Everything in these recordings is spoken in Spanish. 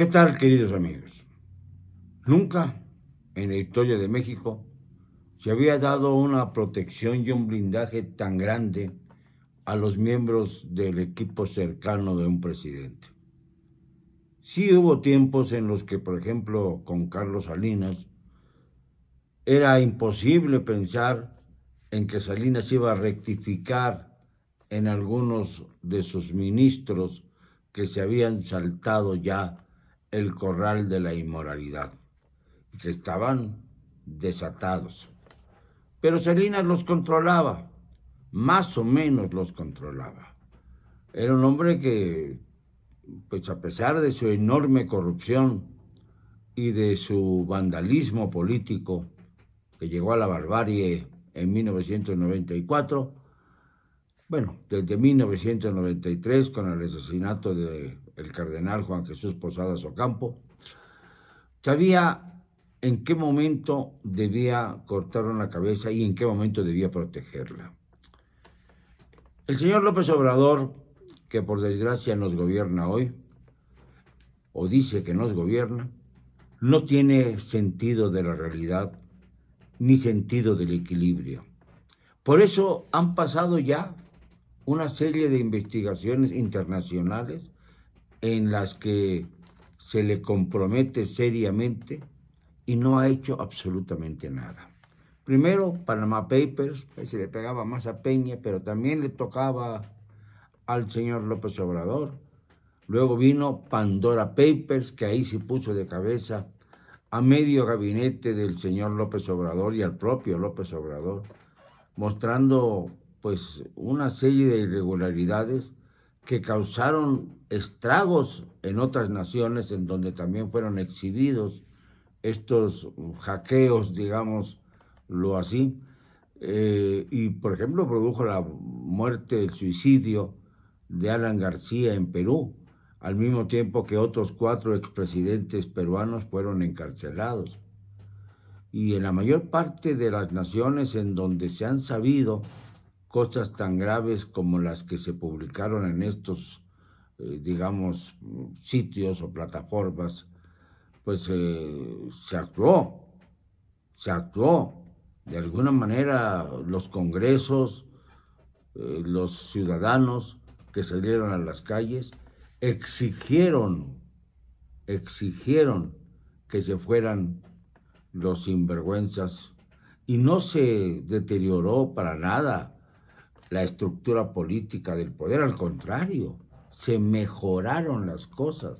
¿Qué tal, queridos amigos? Nunca en la historia de México se había dado una protección y un blindaje tan grande a los miembros del equipo cercano de un presidente. Sí hubo tiempos en los que, por ejemplo, con Carlos Salinas, era imposible pensar en que Salinas iba a rectificar en algunos de sus ministros que se habían saltado ya el corral de la inmoralidad, que estaban desatados. Pero Salinas los controlaba, más o menos los controlaba. Era un hombre que, pues a pesar de su enorme corrupción y de su vandalismo político, que llegó a la barbarie en 1994, bueno, desde 1993, con el asesinato del cardenal Juan Jesús Posadas Ocampo, sabía en qué momento debía cortar una cabeza y en qué momento debía protegerla. El señor López Obrador, que por desgracia nos gobierna hoy, o dice que nos gobierna, no tiene sentido de la realidad ni sentido del equilibrio. Por eso han pasado ya una serie de investigaciones internacionales en las que se le compromete seriamente y no ha hecho absolutamente nada. Primero, Panama Papers, se le pegaba más a Peña, pero también le tocaba al señor López Obrador. Luego vino Pandora Papers, que ahí se puso de cabeza a medio gabinete del señor López Obrador y al propio López Obrador, mostrando pues una serie de irregularidades que causaron estragos en otras naciones en donde también fueron exhibidos estos hackeos, digamos lo así, eh, y por ejemplo produjo la muerte, el suicidio de Alan García en Perú, al mismo tiempo que otros cuatro expresidentes peruanos fueron encarcelados. Y en la mayor parte de las naciones en donde se han sabido cosas tan graves como las que se publicaron en estos, eh, digamos, sitios o plataformas, pues eh, se actuó, se actuó. De alguna manera los congresos, eh, los ciudadanos que salieron a las calles, exigieron, exigieron que se fueran los sinvergüenzas y no se deterioró para nada la estructura política del poder, al contrario, se mejoraron las cosas.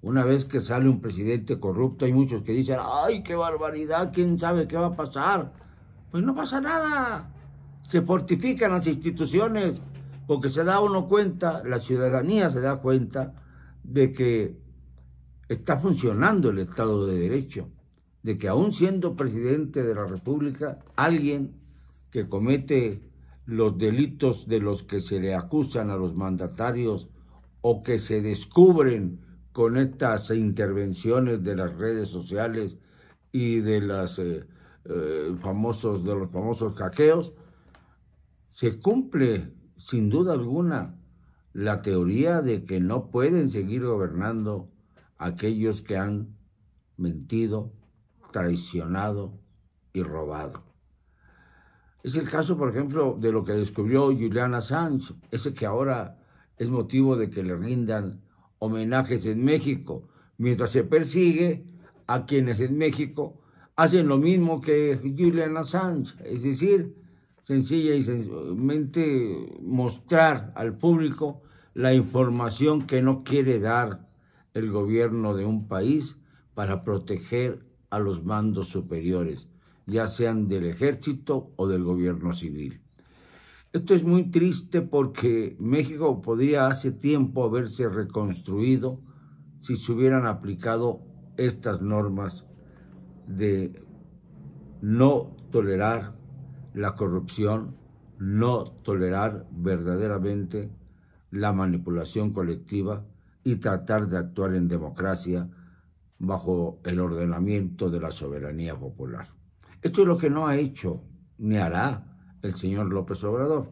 Una vez que sale un presidente corrupto, hay muchos que dicen, ay, qué barbaridad, quién sabe qué va a pasar. Pues no pasa nada. Se fortifican las instituciones porque se da uno cuenta, la ciudadanía se da cuenta de que está funcionando el Estado de Derecho, de que aún siendo presidente de la República, alguien que comete los delitos de los que se le acusan a los mandatarios o que se descubren con estas intervenciones de las redes sociales y de las eh, eh, famosos de los famosos hackeos se cumple sin duda alguna la teoría de que no pueden seguir gobernando aquellos que han mentido, traicionado y robado. Es el caso, por ejemplo, de lo que descubrió Julian Assange, ese que ahora es motivo de que le rindan homenajes en México, mientras se persigue a quienes en México hacen lo mismo que Julian Assange, es decir, sencilla y sencillamente mostrar al público la información que no quiere dar el gobierno de un país para proteger a los mandos superiores ya sean del ejército o del gobierno civil. Esto es muy triste porque México podría hace tiempo haberse reconstruido si se hubieran aplicado estas normas de no tolerar la corrupción, no tolerar verdaderamente la manipulación colectiva y tratar de actuar en democracia bajo el ordenamiento de la soberanía popular. Esto es lo que no ha hecho ni hará el señor López Obrador.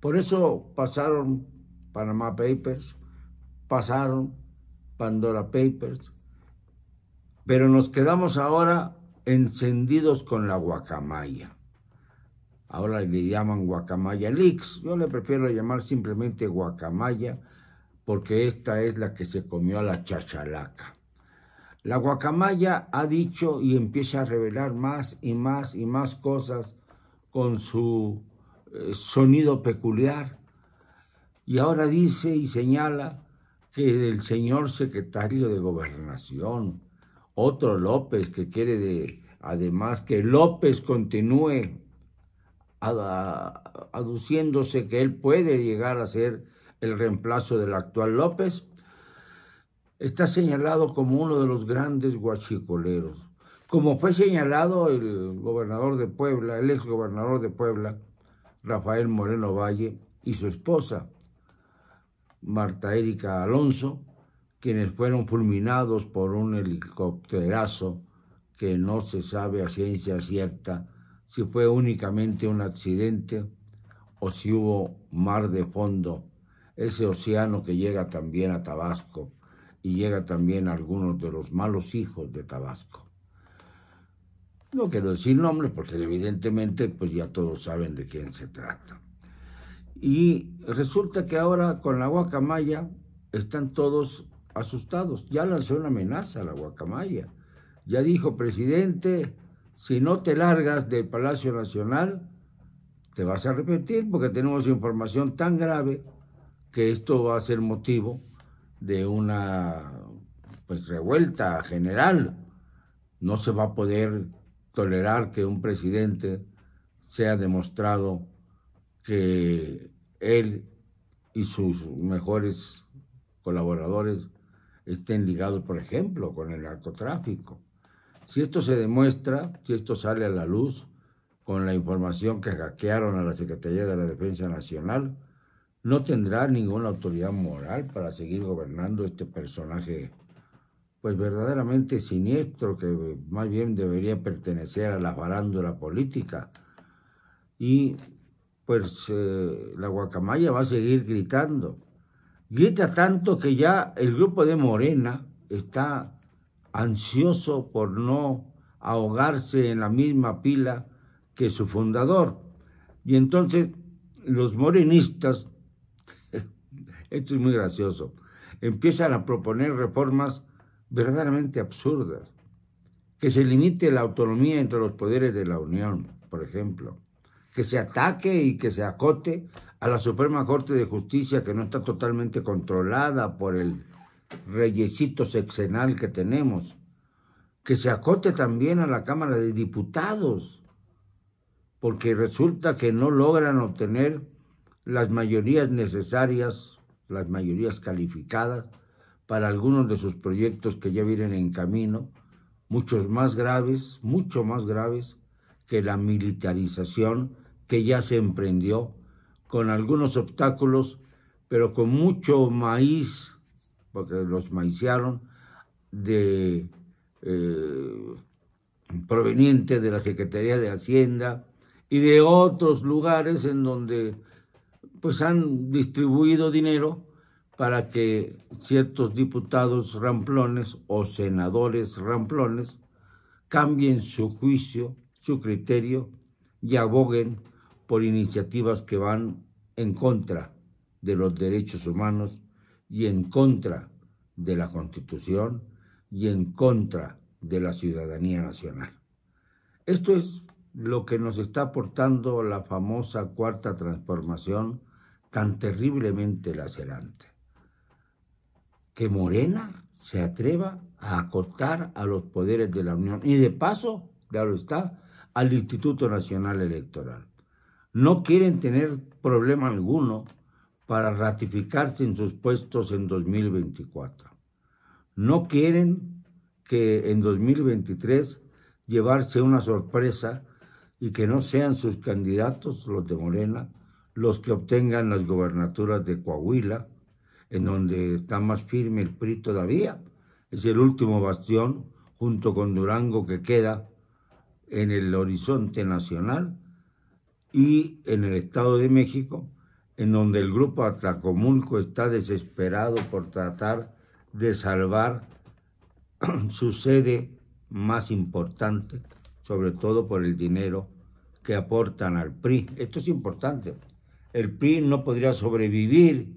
Por eso pasaron Panama Papers, pasaron Pandora Papers, pero nos quedamos ahora encendidos con la guacamaya. Ahora le llaman guacamaya leaks. Yo le prefiero llamar simplemente guacamaya porque esta es la que se comió a la chachalaca. La guacamaya ha dicho y empieza a revelar más y más y más cosas con su eh, sonido peculiar. Y ahora dice y señala que el señor secretario de gobernación, otro López que quiere de, además que López continúe aduciéndose que él puede llegar a ser el reemplazo del actual López, está señalado como uno de los grandes guachicoleros. Como fue señalado el gobernador de Puebla, el ex gobernador de Puebla, Rafael Moreno Valle, y su esposa, Marta Erika Alonso, quienes fueron fulminados por un helicópterazo que no se sabe a ciencia cierta si fue únicamente un accidente o si hubo mar de fondo, ese océano que llega también a Tabasco y llega también algunos de los malos hijos de Tabasco. No quiero decir nombres porque evidentemente pues ya todos saben de quién se trata. Y resulta que ahora con la guacamaya están todos asustados. Ya lanzó una amenaza a la guacamaya. Ya dijo, presidente, si no te largas del Palacio Nacional, te vas a arrepentir porque tenemos información tan grave que esto va a ser motivo de una pues revuelta general. No se va a poder tolerar que un presidente sea demostrado que él y sus mejores colaboradores estén ligados, por ejemplo, con el narcotráfico. Si esto se demuestra, si esto sale a la luz con la información que hackearon a la Secretaría de la Defensa Nacional, no tendrá ninguna autoridad moral para seguir gobernando este personaje, pues verdaderamente siniestro, que más bien debería pertenecer a la farándula política. Y pues eh, la guacamaya va a seguir gritando. Grita tanto que ya el grupo de Morena está ansioso por no ahogarse en la misma pila que su fundador. Y entonces los morenistas esto es muy gracioso. Empiezan a proponer reformas verdaderamente absurdas. Que se limite la autonomía entre los poderes de la Unión, por ejemplo. Que se ataque y que se acote a la Suprema Corte de Justicia que no está totalmente controlada por el reyesito sexenal que tenemos. Que se acote también a la Cámara de Diputados, porque resulta que no logran obtener las mayorías necesarias las mayorías calificadas para algunos de sus proyectos que ya vienen en camino, muchos más graves, mucho más graves que la militarización que ya se emprendió, con algunos obstáculos, pero con mucho maíz, porque los maiciaron, de, eh, proveniente de la Secretaría de Hacienda y de otros lugares en donde pues han distribuido dinero para que ciertos diputados ramplones o senadores ramplones cambien su juicio, su criterio y aboguen por iniciativas que van en contra de los derechos humanos y en contra de la Constitución y en contra de la ciudadanía nacional. Esto es lo que nos está aportando la famosa cuarta transformación tan terriblemente lacerante. Que Morena se atreva a acotar a los poderes de la Unión y de paso, claro está, al Instituto Nacional Electoral. No quieren tener problema alguno para ratificarse en sus puestos en 2024. No quieren que en 2023 llevarse una sorpresa y que no sean sus candidatos, los de Morena, los que obtengan las gobernaturas de Coahuila, en donde está más firme el PRI todavía, es el último bastión junto con Durango que queda en el horizonte nacional y en el Estado de México, en donde el grupo atracomulco está desesperado por tratar de salvar su sede más importante, sobre todo por el dinero que aportan al PRI. Esto es importante el PRI no podría sobrevivir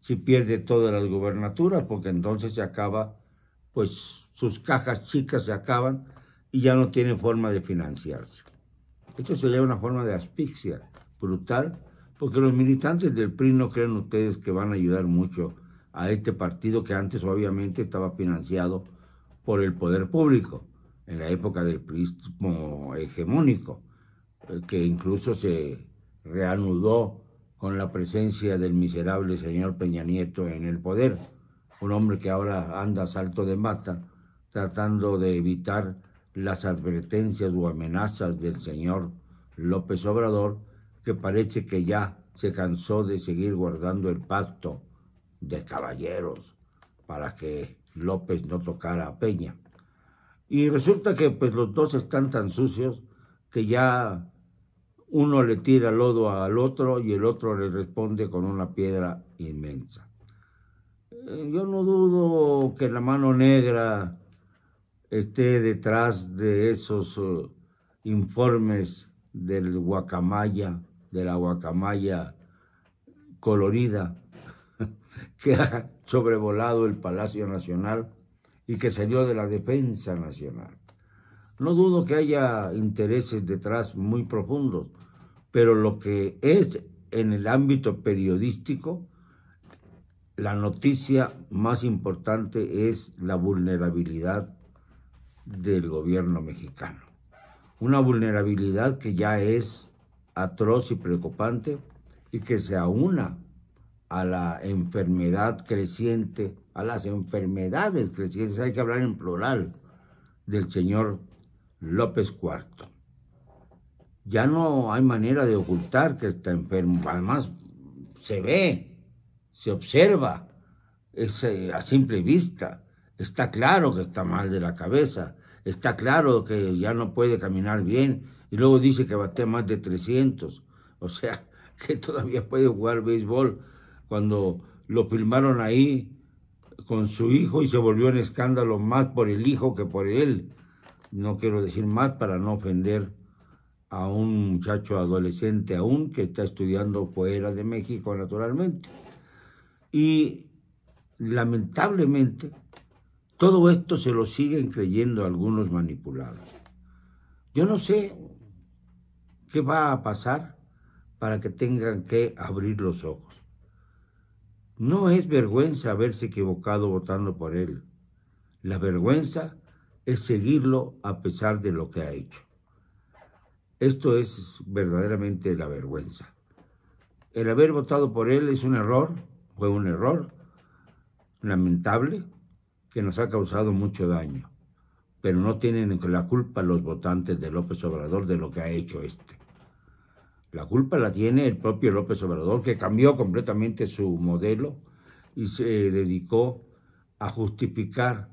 si pierde todas las gubernaturas, porque entonces se acaba, pues sus cajas chicas se acaban y ya no tienen forma de financiarse. Esto sería una forma de asfixia brutal, porque los militantes del PRI no creen ustedes que van a ayudar mucho a este partido que antes obviamente estaba financiado por el poder público, en la época del prismo hegemónico, eh, que incluso se reanudó con la presencia del miserable señor Peña Nieto en el poder, un hombre que ahora anda a salto de mata tratando de evitar las advertencias o amenazas del señor López Obrador, que parece que ya se cansó de seguir guardando el pacto de caballeros para que López no tocara a Peña. Y resulta que pues los dos están tan sucios que ya uno le tira lodo al otro y el otro le responde con una piedra inmensa. Eh, yo no dudo que la mano negra esté detrás de esos eh, informes del guacamaya, de la guacamaya colorida que ha sobrevolado el Palacio Nacional y que salió de la Defensa Nacional. No dudo que haya intereses detrás muy profundos, pero lo que es en el ámbito periodístico, la noticia más importante es la vulnerabilidad del gobierno mexicano. Una vulnerabilidad que ya es atroz y preocupante y que se aúna a la enfermedad creciente, a las enfermedades crecientes, hay que hablar en plural, del señor López Cuarto ya no hay manera de ocultar que está enfermo. Además, se ve, se observa, eh, a simple vista. Está claro que está mal de la cabeza, está claro que ya no puede caminar bien y luego dice que bate más de 300. O sea, que todavía puede jugar béisbol cuando lo filmaron ahí con su hijo y se volvió un escándalo más por el hijo que por él. No quiero decir más para no ofender a un muchacho adolescente aún que está estudiando fuera de México naturalmente. Y lamentablemente todo esto se lo siguen creyendo algunos manipulados. Yo no sé qué va a pasar para que tengan que abrir los ojos. No es vergüenza haberse equivocado votando por él. La vergüenza es seguirlo a pesar de lo que ha hecho. Esto es verdaderamente la vergüenza. El haber votado por él es un error, fue un error lamentable que nos ha causado mucho daño, pero no tienen la culpa los votantes de López Obrador de lo que ha hecho este. La culpa la tiene el propio López Obrador, que cambió completamente su modelo y se dedicó a justificar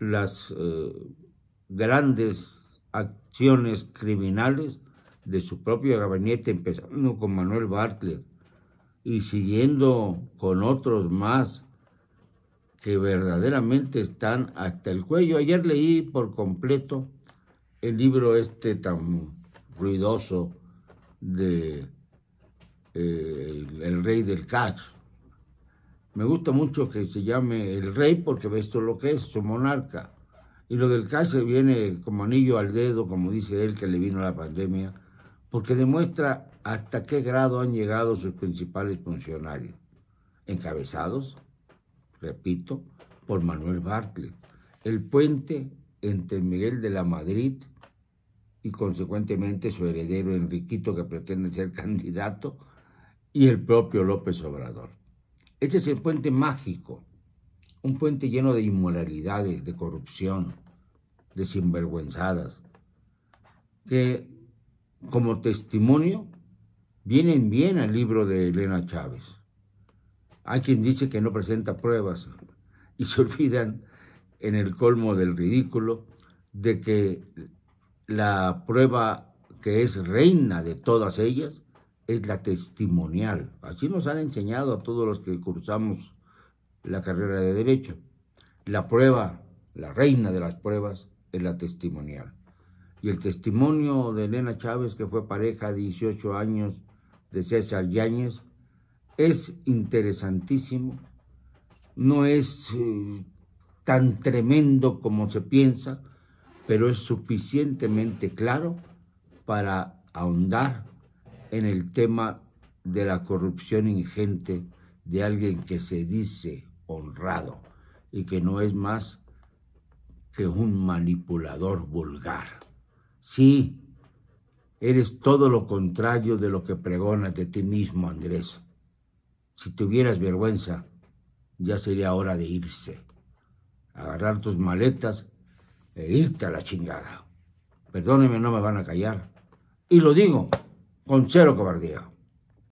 las eh, grandes acciones criminales de su propio gabinete, empezando con Manuel Bartlett y siguiendo con otros más que verdaderamente están hasta el cuello. Ayer leí por completo el libro este tan ruidoso de eh, el, rey del Cacho. Me gusta mucho que se llame el rey porque ve esto lo que es, su monarca. Y lo del cáncer viene como anillo al dedo, como dice él, que le vino la pandemia, porque demuestra hasta qué grado han llegado sus principales funcionarios, encabezados, repito, por Manuel Bartlett. El puente entre Miguel de la Madrid y consecuentemente su heredero Enriquito, que pretende ser candidato, y el propio López Obrador. Este es el puente mágico un puente lleno de inmoralidades, de corrupción, de sinvergüenzadas, que como testimonio vienen bien al libro de Elena Chávez. Hay quien dice que no presenta pruebas y se olvidan en el colmo del ridículo de que la prueba que es reina de todas ellas es la testimonial. Así nos han enseñado a todos los que cruzamos la carrera de Derecho. La prueba, la reina de las pruebas, es la testimonial. Y el testimonio de Elena Chávez, que fue pareja 18 años de César Yáñez, es interesantísimo, no es eh, tan tremendo como se piensa, pero es suficientemente claro para ahondar en el tema de la corrupción ingente de alguien que se dice honrado y que no es más que un manipulador vulgar. Sí, eres todo lo contrario de lo que pregonas de ti mismo, Andrés. Si tuvieras vergüenza, ya sería hora de irse. Agarrar tus maletas e irte a la chingada. Perdóneme, no me van a callar. Y lo digo con cero cobardía.